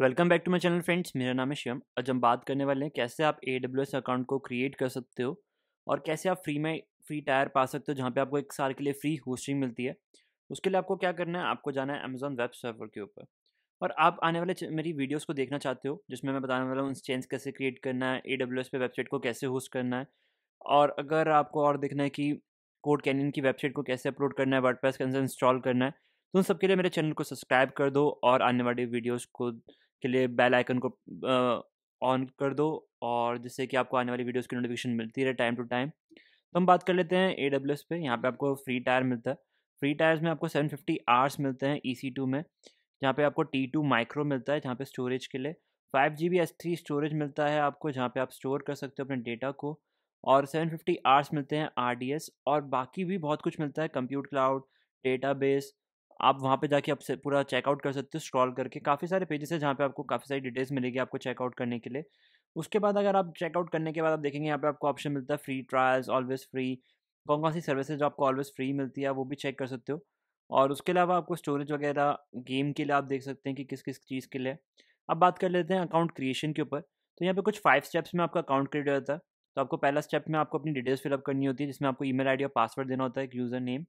welcome back to my channel friends मेरा नाम है शिवम आज हम बात करने वाले हैं कैसे आप ए डब्ल्यू एस अकाउंट को क्रिएट कर सकते हो और कैसे आप फ्री में फ्री टायर पा सकते हो जहाँ पे आपको एक साल के लिए फ्री होस्टिंग मिलती है उसके लिए आपको क्या करना है आपको जाना है अमेजोन वेब सर्वर के ऊपर और आप आने वाले मेरी वीडियोज़ को देखना चाहते हो जिसमें मैं बताने वाला हूँ चेंज कैसे क्रिएट करना है ए डब्ल्यू एस पे वेबसाइट को कैसे होस्ट करना है और अगर आपको और देखना है कि कोड कैनियन की वेबसाइट को कैसे अपलोड करना है वर्ड कैसे इंस्टॉल करना है तो उन सबके लिए मेरे चैनल को सब्सक्राइब कर दो और आने वाली वीडियोज़ को के लिए बेल आइकन को ऑन कर दो और जिससे कि आपको आने वाली वीडियोस की नोटिफिकेशन मिलती रहे टाइम टू टाइम तो हम बात कर लेते हैं ए डब्ल्यू एस पे यहाँ पे आपको फ्री टायर मिलता है फ्री टायर्स में आपको सेवन फिफ्टी आर्स मिलते हैं ई सी टू में जहाँ पे आपको टी टू माइक्रो मिलता है जहाँ पे स्टोरेज के लिए five G B S three storage मिलता है आपको जहाँ पे आप स्टोर कर सकते हो अपने डेटा को और सेवन फिफ्टी आर्स मिलते हैं आर डी एस और बाकी भी बहुत कुछ मिलता है कंप्यूट क्लाउड डेटा बेस आप वहाँ पे जाके आपसे पूरा चेकआउट कर सकते हो स्क्रॉल करके काफ़ी सारे पेजेस है जहाँ पे आपको काफ़ी सारी डिटेल्स मिलेगी आपको चेकआउट करने के लिए उसके बाद अगर आप चेकआउट करने के बाद आप देखेंगे यहाँ पे आपको ऑप्शन मिलता है फ्री ट्रायल्स ऑलवेज फ्री कौन कौन सी सर्विसेज जो आपको ऑलवेज फ्री मिलती है वो भी चेक कर सकते हो और उसके अलावा आपको स्टोरेज वगैरह गेम के लिए आप देख सकते हैं कि किस किस चीज़ के लिए अब बात कर लेते हैं अकाउंट क्रिएशन के ऊपर तो यहाँ पे कुछ फाइव स्टेप्स में आपका अकाउंट क्रिएट हो जाता है तो आपको पहला स्टेप में आपको अपनी डिटेल्स फिलअप करनी होती है जिसमें आपको ईमेल आईडी और पासवर्ड देना होता है एक यूज़र नेम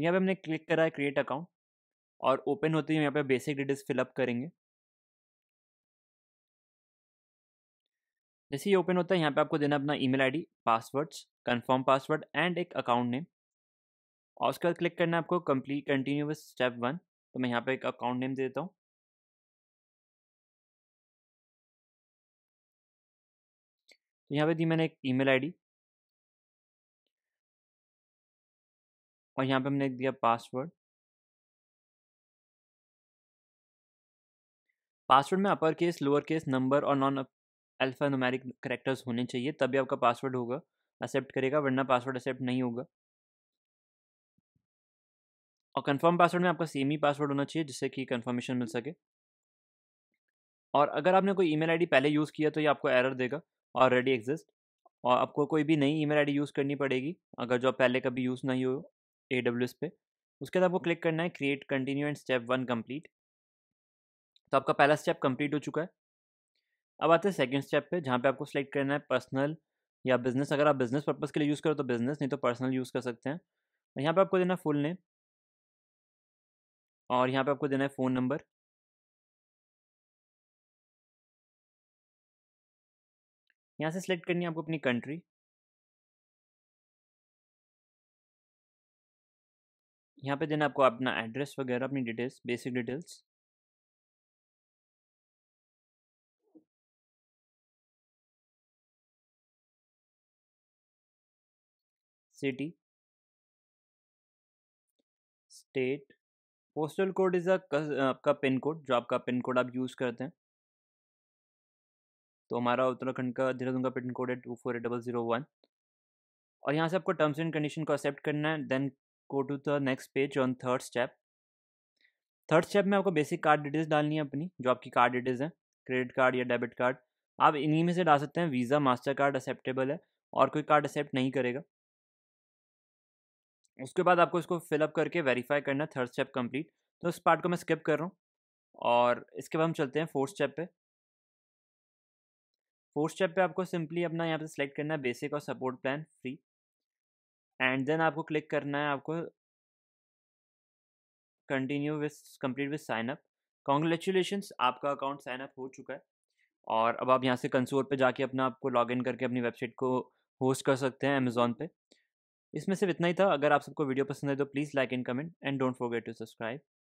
तो यहाँ पे हमने क्लिक करा है क्रिएट अकाउंट और ओपन होते ही यहाँ पे बेसिक डिटेल्स फिलअप करेंगे जैसे ही ओपन होता है यहाँ पे आपको देना अपना email ID passwords confirm password and एक अकाउंट नेम और उसके बाद क्लिक करना है आपको कंप्लीट कंटिन्यूस स्टेप वन तो मैं यहाँ पे एक अकाउंट नेम दे देता हूँ तो यहाँ पे दी मैंने एक ईमेल आईडी और यहाँ पे हमने दिया पासवर्ड पासवर्ड में upper case lower case number और नॉन अल्फा नुमेरिक करेक्टर्स होने चाहिए तभी आपका पासवर्ड होगा एक्सेप्ट करेगा वरना पासवर्ड एक्सेप्ट नहीं होगा और कंफर्म पासवर्ड में आपका सेम ही पासवर्ड होना चाहिए जिससे कि कंफर्मेशन मिल सके और अगर आपने कोई ईमेल आईडी पहले यूज़ किया तो ये आपको एरर देगा ऑलरेडी एग्जिस्ट और आपको कोई भी नई ईमेल आईडी यूज़ करनी पड़ेगी अगर जो आप पहले कभी यूज़ नहीं हो ए डब्ल्यू एस पे उसके बाद आपको क्लिक करना है create continue and step one complete तो आपका पहला स्टेप कंप्लीट हो चुका है अब आते हैं सेकेंड स्टेप पे जहाँ पे आपको सेलेक्ट करना है पर्सनल या बिजनेस अगर आप बिजनेस पर्पज़ के लिए यूज़ करो तो बिजनेस नहीं तो पर्सनल यूज़ कर सकते हैं यहाँ पे आपको देना है फुल नेम और यहाँ पे आपको देना है फ़ोन नंबर यहाँ से सिलेक्ट करनी है आपको अपनी कंट्री यहाँ पे देना आपको अपना एड्रेस वगैरह अपनी details basic details city state postal code is आपका पिन कोड जो आपका पिन कोड आप यूज़ करते हैं तो हमारा उत्तराखंड का देहरादून का पिन कोड है two four eight double zero one और यहाँ से आपको टर्म्स एंड कंडीशन को एक्सेप्ट करना है then go to the next page on third step third step में आपको बेसिक कार्ड डिटेल्स डालनी है अपनी जो आपकी कार्ड डिटेल्स हैं क्रेडिट कार्ड या डेबिट कार्ड आप इन्हीं में से डाल सकते हैं वीज़ा मास्टर कार्ड एक्सेप्टेबल है और कोई कार्ड एक्सेप्ट नहीं करेगा उसके बाद आपको इसको फिलअप करके वेरीफाई करना है थर्ड स्टेप कंप्लीट तो इस पार्ट को मैं स्किप कर रहा हूँ और इसके बाद हम चलते हैं फोर्थ स्टेप पे फोर्थ स्टेप पे आपको सिंपली अपना यहाँ पे सिलेक्ट करना है बेसिक और support plan free and then आपको क्लिक करना है आपको continue with complete with sign up congratulation आपका अकाउंट साइन अप हो चुका है और अब आप यहाँ से कंसोल पे जाके अपना आपको लॉग इन करके अपनी वेबसाइट को होस्ट कर सकते हैं अमेज़ोन पे इसमें सिर्फ इतना ही था अगर आप सबको वीडियो पसंद है तो please like and comment and don't forget to subscribe